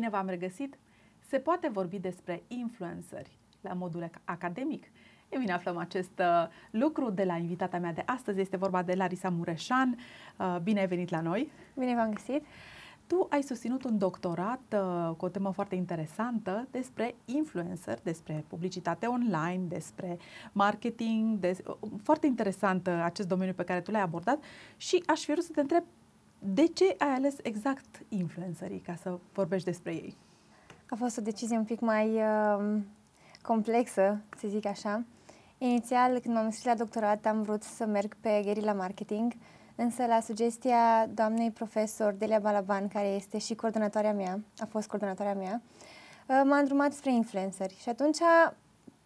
Bine v-am regăsit! Se poate vorbi despre influenceri la modul academic? E bine, aflăm acest uh, lucru de la invitata mea de astăzi. Este vorba de Larisa Mureșan. Uh, bine ai venit la noi! Bine v-am găsit! Tu ai susținut un doctorat uh, cu o temă foarte interesantă despre influencer, despre publicitate online, despre marketing, des- foarte interesant acest domeniu pe care tu l-ai abordat și aș fi vrut să te întreb de ce ai ales exact influencerii ca să vorbești despre ei? A fost o decizie un pic mai uh, complexă, să zic așa. Inițial, când m-am înscris la doctorat, am vrut să merg pe guerilla marketing, însă la sugestia doamnei profesor Delia Balaban, care este și coordonatoarea mea, a fost coordonatoarea mea, uh, m-a îndrumat spre influenceri. Și atunci,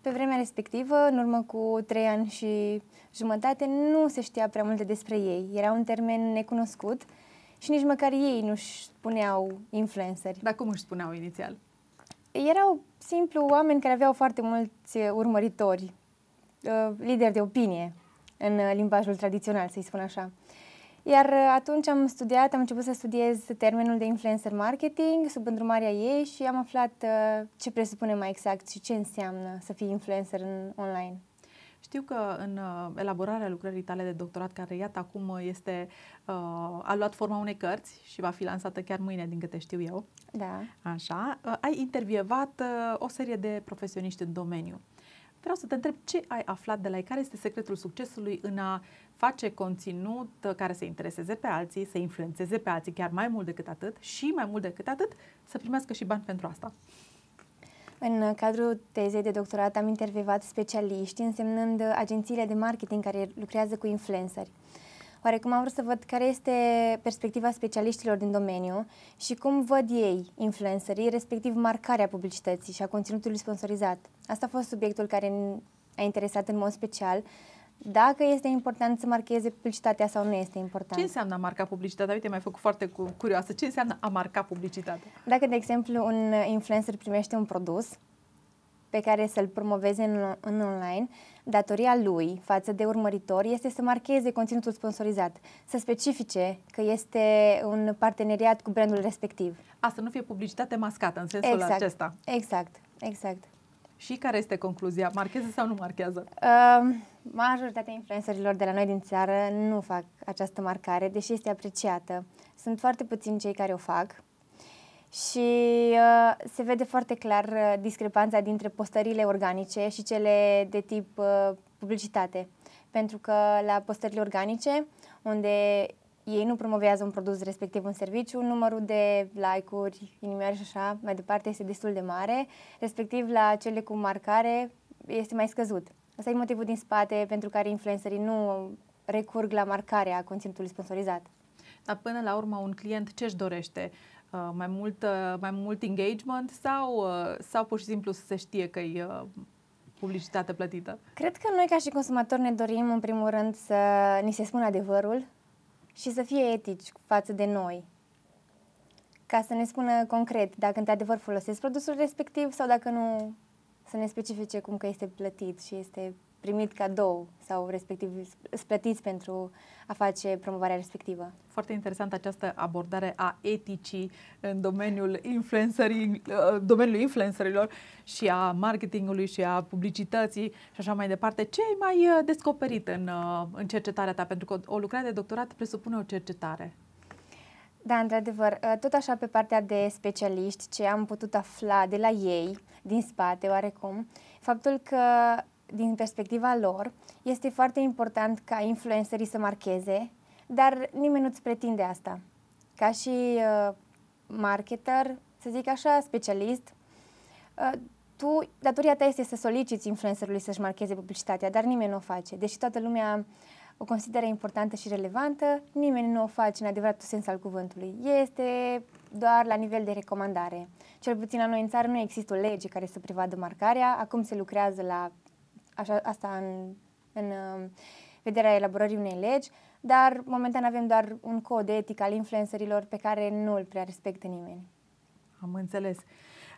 pe vremea respectivă, în urmă cu trei ani și jumătate, nu se știa prea multe despre ei. Era un termen necunoscut și nici măcar ei nu-și spuneau influenceri. Dar cum își spuneau inițial? Erau simplu oameni care aveau foarte mulți uh, urmăritori, uh, lideri de opinie în uh, limbajul tradițional, să-i spun așa. Iar atunci am studiat, am început să studiez termenul de influencer marketing sub îndrumarea ei și am aflat ce presupune mai exact și ce înseamnă să fii influencer în online. Știu că în uh, elaborarea lucrării tale de doctorat, care iată acum uh, este, uh, a luat forma unei cărți și va fi lansată chiar mâine, din câte știu eu. Da. Așa. Ai intervievat o serie de profesioniști în domeniu. Vreau să te întreb ce ai aflat de la ei, care este secretul succesului în a face conținut care să intereseze pe alții, să influențeze pe alții chiar mai mult decât atât și mai mult decât atât să primească și bani pentru asta. În cadrul tezei de doctorat am intervievat specialiști, însemnând agențiile de marketing care lucrează cu influenceri. Oarecum am vrut să văd care este perspectiva specialiștilor din domeniu și cum văd ei influencerii, respectiv marcarea publicității și a conținutului sponsorizat. Asta a fost subiectul care a interesat în mod special dacă este important să marcheze publicitatea sau nu este important. Ce înseamnă a marca publicitatea? Uite, mi-ai făcut foarte curioasă. Ce înseamnă a marca publicitatea? Dacă, de exemplu, un influencer primește un produs pe care să-l promoveze în, în online, datoria lui față de urmăritori este să marcheze conținutul sponsorizat, să specifice că este un parteneriat cu brandul respectiv. Asta nu fie publicitate mascată în sensul exact, acesta. Exact, exact. Și care este concluzia? Marchează sau nu marchează? Uh, majoritatea influencerilor de la noi din țară nu fac această marcare, deși este apreciată. Sunt foarte puțini cei care o fac și uh, se vede foarte clar uh, discrepanța dintre postările organice și cele de tip uh, publicitate. Pentru că la postările organice, unde ei nu promovează un produs respectiv un serviciu, numărul de like-uri, inimioare și așa mai departe este destul de mare, respectiv la cele cu marcare este mai scăzut. Asta e motivul din spate pentru care influencerii nu recurg la marcarea conținutului sponsorizat. Dar până la urmă un client ce își dorește? Uh, mai mult, uh, mai mult engagement sau, uh, sau pur și simplu să se știe că e uh, publicitate plătită? Cred că noi ca și consumatori ne dorim în primul rând să ni se spună adevărul, și să fie etici față de noi. Ca să ne spună concret dacă într-adevăr folosesc produsul respectiv sau dacă nu, să ne specifice cum că este plătit și este primit cadou sau respectiv plătiți pentru a face promovarea respectivă. Foarte interesant această abordare a eticii în domeniul influencerii, uh, domeniul influencerilor și a marketingului și a publicității și așa mai departe. Ce ai mai uh, descoperit în, uh, în cercetarea ta? Pentru că o lucrare de doctorat presupune o cercetare. Da, într-adevăr, tot așa pe partea de specialiști, ce am putut afla de la ei, din spate oarecum, faptul că din perspectiva lor, este foarte important ca influencerii să marcheze, dar nimeni nu-ți pretinde asta. Ca și uh, marketer, să zic așa, specialist, uh, tu, datoria ta este să soliciți influencerului să-și marcheze publicitatea, dar nimeni nu o face. Deși toată lumea o consideră importantă și relevantă, nimeni nu o face în adevăratul sens al cuvântului. Este doar la nivel de recomandare. Cel puțin la noi în țară nu există o lege care să prevadă marcarea, acum se lucrează la așa, asta în, în um, vederea elaborării unei legi, dar momentan avem doar un cod etic al influencerilor pe care nu îl prea respectă nimeni. Am înțeles.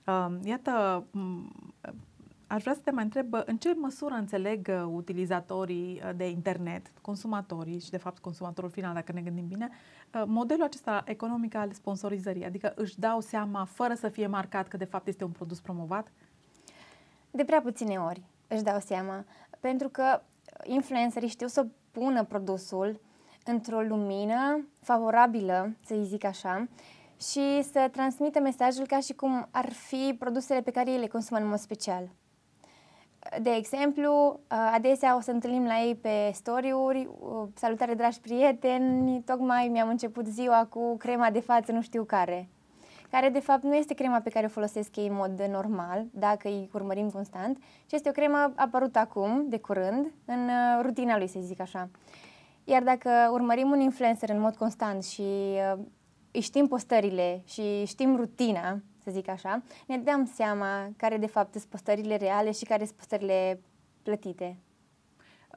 Um, iată, aș vrea să te mai întreb în ce măsură înțeleg uh, utilizatorii uh, de internet, consumatorii și de fapt consumatorul final, dacă ne gândim bine, uh, modelul acesta economic al sponsorizării, adică își dau seama fără să fie marcat că de fapt este un produs promovat? De prea puține ori. Își dau seama. Pentru că influencerii știu să pună produsul într-o lumină favorabilă, să zic așa, și să transmită mesajul ca și cum ar fi produsele pe care ei le consumă în mod special. De exemplu, adesea o să întâlnim la ei pe story-uri, salutare dragi prieteni, tocmai mi-am început ziua cu crema de față nu știu care care de fapt nu este crema pe care o folosesc ei în mod normal, dacă îi urmărim constant, ci este o cremă apărută acum, de curând, în uh, rutina lui, să zic așa. Iar dacă urmărim un influencer în mod constant și uh, îi știm postările și știm rutina, să zic așa, ne dăm seama care de fapt sunt postările reale și care sunt postările plătite.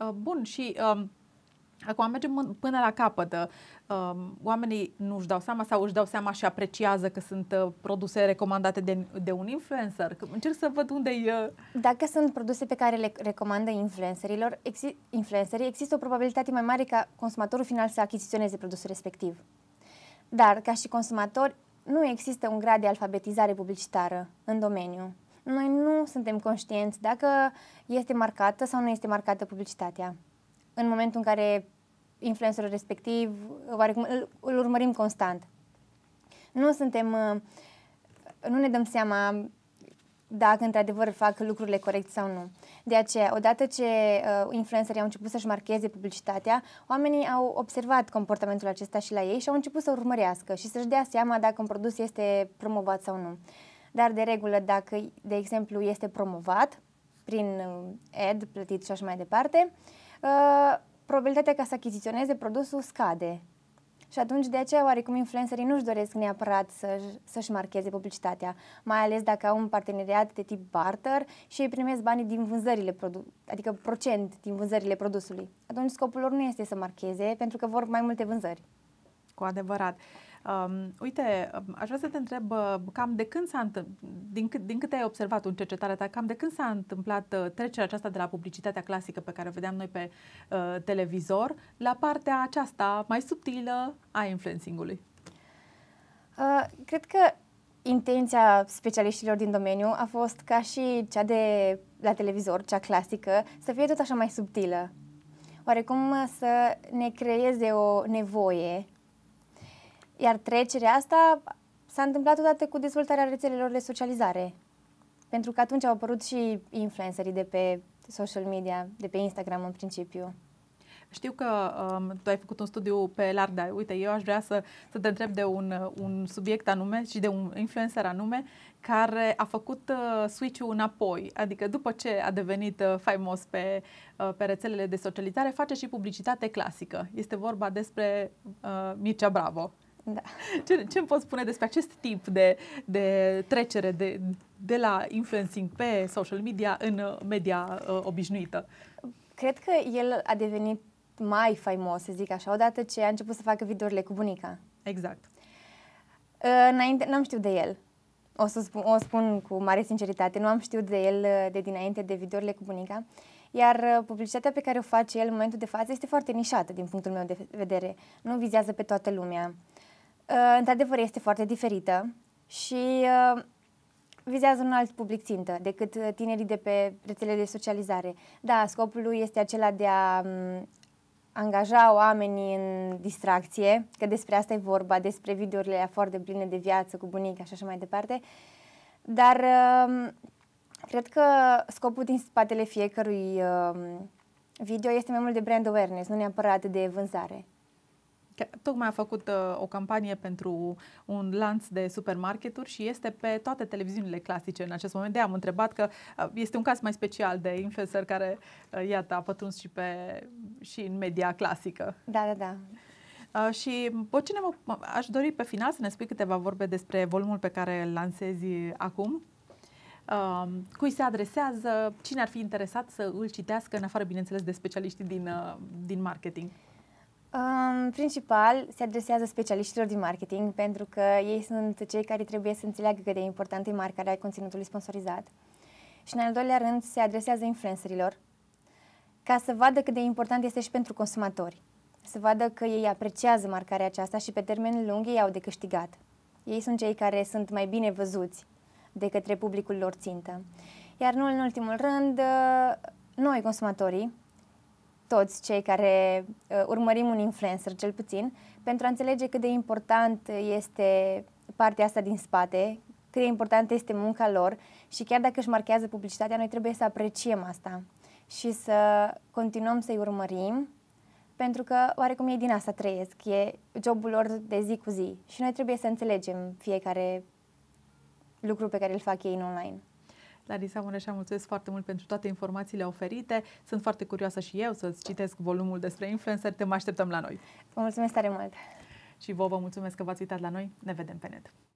Uh, bun, și um, Acum mergem până la capăt. Uh, um, oamenii nu își dau seama sau își dau seama și apreciază că sunt uh, produse recomandate de, de un influencer. Încerc să văd unde e. Uh, dacă sunt produse pe care le recomandă influencerilor, exi- influencerii, există o probabilitate mai mare ca consumatorul final să achiziționeze produsul respectiv. Dar, ca și consumatori, nu există un grad de alfabetizare publicitară în domeniu. Noi nu suntem conștienți dacă este marcată sau nu este marcată publicitatea în momentul în care influencerul respectiv, oarecum îl, îl urmărim constant. Nu suntem, uh, nu ne dăm seama dacă într-adevăr fac lucrurile corect sau nu. De aceea, odată ce uh, influencerii au început să-și marcheze publicitatea, oamenii au observat comportamentul acesta și la ei și au început să urmărească și să-și dea seama dacă un produs este promovat sau nu. Dar, de regulă, dacă, de exemplu, este promovat prin uh, ad, plătit și așa mai departe, uh, Ă, probabilitatea ca să achiziționeze produsul scade. Și atunci de aceea oarecum influencerii nu-și doresc neapărat să-și, să-și marcheze publicitatea, mai ales dacă au un parteneriat de tip barter și ei primesc banii din vânzările, produ- adică procent din vânzările produsului. Atunci scopul lor nu este să marcheze pentru că vor mai multe vânzări. Cu adevărat. Um, uite, um, aș vrea să te întreb uh, cam de când s-a întâmplat, din, cât, din câte ai observat în cercetarea ta, cam de când s-a întâmplat uh, trecerea aceasta de la publicitatea clasică pe care o vedeam noi pe uh, televizor la partea aceasta mai subtilă a influencingului? Uh, cred că intenția specialiștilor din domeniu a fost ca și cea de la televizor, cea clasică, să fie tot așa mai subtilă. Oarecum să ne creeze o nevoie iar trecerea asta s-a întâmplat odată cu dezvoltarea rețelelor de socializare. Pentru că atunci au apărut și influencerii de pe social media, de pe Instagram în principiu. Știu că um, tu ai făcut un studiu pe larg, dar uite, eu aș vrea să, să te întreb de un, uh, un subiect anume și de un influencer anume care a făcut uh, switch-ul înapoi, adică după ce a devenit uh, faimos pe, uh, pe rețelele de socializare, face și publicitate clasică. Este vorba despre uh, Mircea Bravo. Da. Ce, ce îmi poți spune despre acest tip de, de trecere de, de la influencing pe social media în uh, media uh, obișnuită? Cred că el a devenit mai faimos, să zic așa, odată ce a început să facă videourile cu bunica. Exact. Uh, înainte, n-am știut de el. O să spun, o spun cu mare sinceritate, nu am știut de el uh, de dinainte de videourile cu bunica. Iar publicitatea pe care o face el în momentul de față este foarte nișată din punctul meu de vedere. Nu vizează pe toată lumea. Uh, într-adevăr este foarte diferită și uh, vizează un alt public țintă decât uh, tinerii de pe rețelele de socializare. Da, scopul lui este acela de a um, angaja oamenii în distracție, că despre asta e vorba, despre videourile foarte pline de viață cu bunica și așa mai departe, dar um, cred că scopul din spatele fiecărui um, video este mai mult de brand awareness, nu neapărat de vânzare. Tocmai a făcut uh, o campanie pentru un lanț de supermarketuri și este pe toate televiziunile clasice în acest moment. De am întrebat că uh, este un caz mai special de influencer care, uh, iată, a pătruns și, pe, și în media clasică. Da, da, da. Uh, și, mă, aș dori pe final să ne spui câteva vorbe despre volumul pe care îl lansezi acum. Uh, cui se adresează, cine ar fi interesat să îl citească, în afară, bineînțeles, de specialiștii din, uh, din marketing? În principal, se adresează specialiștilor din marketing pentru că ei sunt cei care trebuie să înțeleagă cât de importantă e marcarea conținutului sponsorizat. Și în al doilea rând, se adresează influencerilor ca să vadă cât de important este și pentru consumatori. Să vadă că ei apreciază marcarea aceasta și pe termen lung ei au de câștigat. Ei sunt cei care sunt mai bine văzuți de către publicul lor țintă. Iar nu în ultimul rând, noi, consumatorii, toți cei care uh, urmărim un influencer, cel puțin, pentru a înțelege cât de important este partea asta din spate, cât de importantă este munca lor și chiar dacă își marchează publicitatea, noi trebuie să apreciem asta și să continuăm să-i urmărim pentru că oarecum ei din asta trăiesc, e jobul lor de zi cu zi și noi trebuie să înțelegem fiecare lucru pe care îl fac ei în online. Larisa Mureșa, mulțumesc foarte mult pentru toate informațiile oferite. Sunt foarte curioasă și eu să-ți citesc volumul despre influencer. Te mai așteptăm la noi. Vă mulțumesc tare mult! Și vouă vă mulțumesc că v-ați uitat la noi. Ne vedem pe net!